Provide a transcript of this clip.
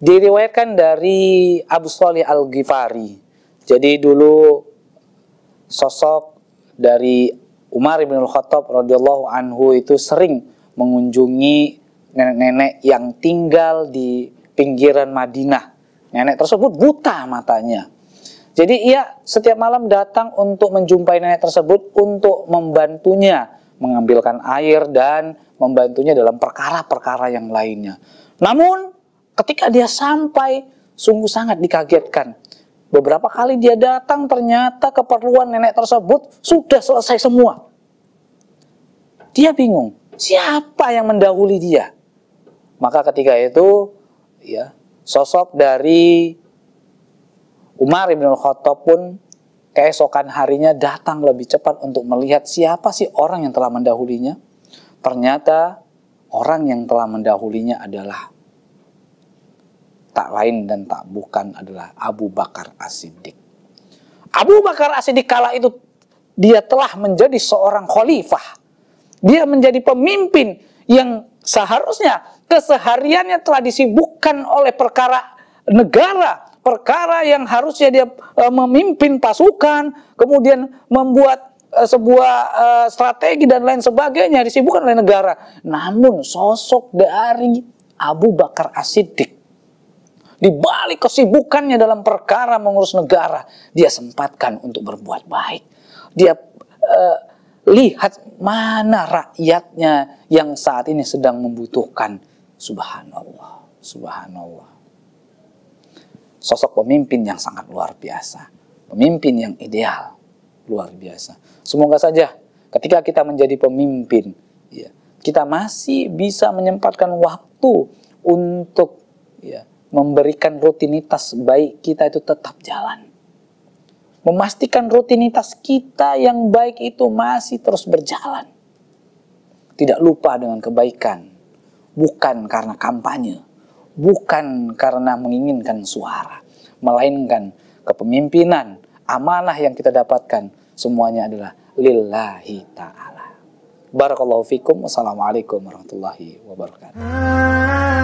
diriwayatkan dari Abu Shalih Al Ghifari. Jadi dulu sosok dari Umar bin Khattab radhiyallahu anhu itu sering mengunjungi nenek-nenek yang tinggal di pinggiran Madinah. Nenek tersebut buta matanya. Jadi ia setiap malam datang untuk menjumpai nenek tersebut untuk membantunya mengambilkan air dan membantunya dalam perkara-perkara yang lainnya. Namun Ketika dia sampai, sungguh sangat dikagetkan. Beberapa kali dia datang, ternyata keperluan nenek tersebut sudah selesai semua. Dia bingung, siapa yang mendahului dia? Maka ketika itu, ya sosok dari Umar bin Khattab pun keesokan harinya datang lebih cepat untuk melihat siapa sih orang yang telah mendahulinya. Ternyata orang yang telah mendahulinya adalah tak lain dan tak bukan adalah Abu Bakar As-Siddiq. Abu Bakar As-Siddiq kala itu dia telah menjadi seorang khalifah. Dia menjadi pemimpin yang seharusnya kesehariannya telah disibukkan oleh perkara negara, perkara yang harusnya dia e, memimpin pasukan, kemudian membuat e, sebuah e, strategi dan lain sebagainya disibukkan oleh negara. Namun sosok dari Abu Bakar As-Siddiq di balik kesibukannya dalam perkara mengurus negara, dia sempatkan untuk berbuat baik. Dia eh, lihat mana rakyatnya yang saat ini sedang membutuhkan. Subhanallah, subhanallah. Sosok pemimpin yang sangat luar biasa, pemimpin yang ideal, luar biasa. Semoga saja ketika kita menjadi pemimpin, ya, kita masih bisa menyempatkan waktu untuk ya, memberikan rutinitas baik kita itu tetap jalan. Memastikan rutinitas kita yang baik itu masih terus berjalan. Tidak lupa dengan kebaikan, bukan karena kampanye, bukan karena menginginkan suara, melainkan kepemimpinan, amanah yang kita dapatkan semuanya adalah lillahi ta'ala. Barakallahu fikum. Wassalamualaikum warahmatullahi wabarakatuh.